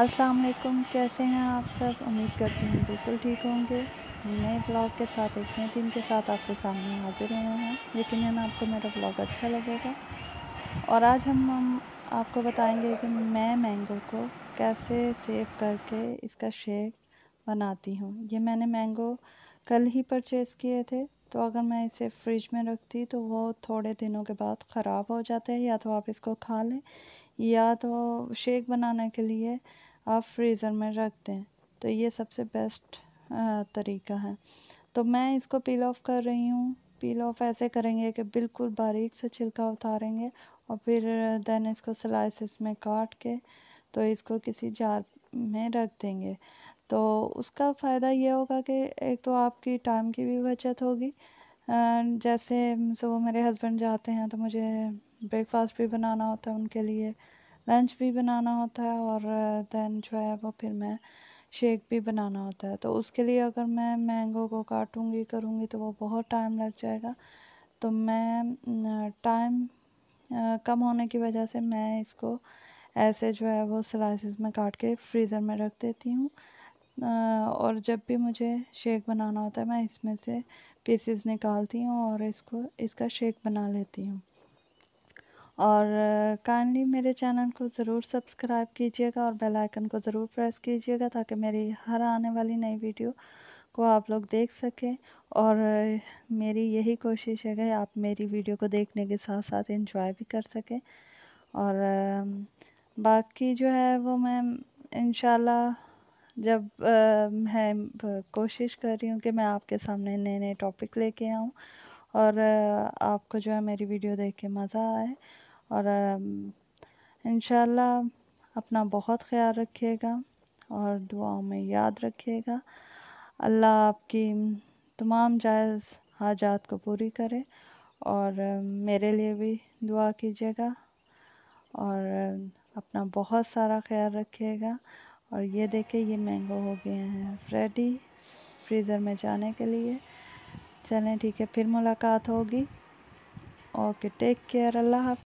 अस्सलाम वालेकुम कैसे हैं आप सब उम्मीद करती हूँ बिल्कुल ठीक होंगे नए ब्लॉग के साथ एक नए दिन के साथ आपके सामने हाजिर हुए हैं यकीन आपको मेरा ब्लॉग अच्छा लगेगा और आज हम हम आपको बताएंगे कि मैं मैंगो को कैसे सेव करके इसका शेक बनाती हूँ ये मैंने मैंगो कल ही परचेज़ किए थे तो अगर मैं इसे फ्रिज में रखती तो वो थोड़े दिनों के बाद ख़राब हो जाते हैं या तो आप इसको खा लें या तो शेक बनाने के लिए आप फ्रीज़र में रख दें तो ये सबसे बेस्ट तरीका है तो मैं इसको पील ऑफ कर रही हूँ पील ऑफ ऐसे करेंगे कि बिल्कुल बारीक से छिलका उतारेंगे और फिर देन इसको स्लाइसिस में काट के तो इसको किसी जार में रख देंगे तो उसका फ़ायदा ये होगा कि एक तो आपकी टाइम की भी बचत होगी जैसे सुबह मेरे हस्बैंड जाते हैं तो मुझे ब्रेकफास्ट भी बनाना होता है उनके लिए लंच भी बनाना होता है और दैन uh, जो है वो फिर मैं शेक भी बनाना होता है तो उसके लिए अगर मैं मैंगो को काटूँगी करूँगी तो वो बहुत टाइम लग जाएगा तो मैं टाइम uh, uh, कम होने की वजह से मैं इसको ऐसे जो है वो स्लाइसेस में काट के फ्रीज़र में रख देती हूँ और जब भी मुझे शेक बनाना होता है मैं इसमें से पीसेस निकालती हूँ और इसको इसका शेक बना लेती हूँ और काइंडली मेरे चैनल को ज़रूर सब्सक्राइब कीजिएगा और बेल आइकन को ज़रूर प्रेस कीजिएगा ताकि मेरी हर आने वाली नई वीडियो को आप लोग देख सकें और मेरी यही कोशिश है कि आप मेरी वीडियो को देखने के साथ साथ इंजॉय भी कर सकें और बाकी जो है वो मैं इन जब आ, मैं कोशिश कर रही हूँ कि मैं आपके सामने नए नए टॉपिक लेके आऊँ और आपको जो है मेरी वीडियो देख के मज़ा आए और इन अपना बहुत ख्याल रखिएगा और दुआओं में याद रखिएगा अल्लाह आपकी तमाम जायज़ हाजात को पूरी करे और मेरे लिए भी दुआ कीजिएगा और अपना बहुत सारा ख्याल रखिएगा और ये देखिए ये मैंगो हो गए हैं रेडी फ्रीज़र में जाने के लिए चलें ठीक है फिर मुलाकात होगी ओके टेक केयर अल्लाह हाफ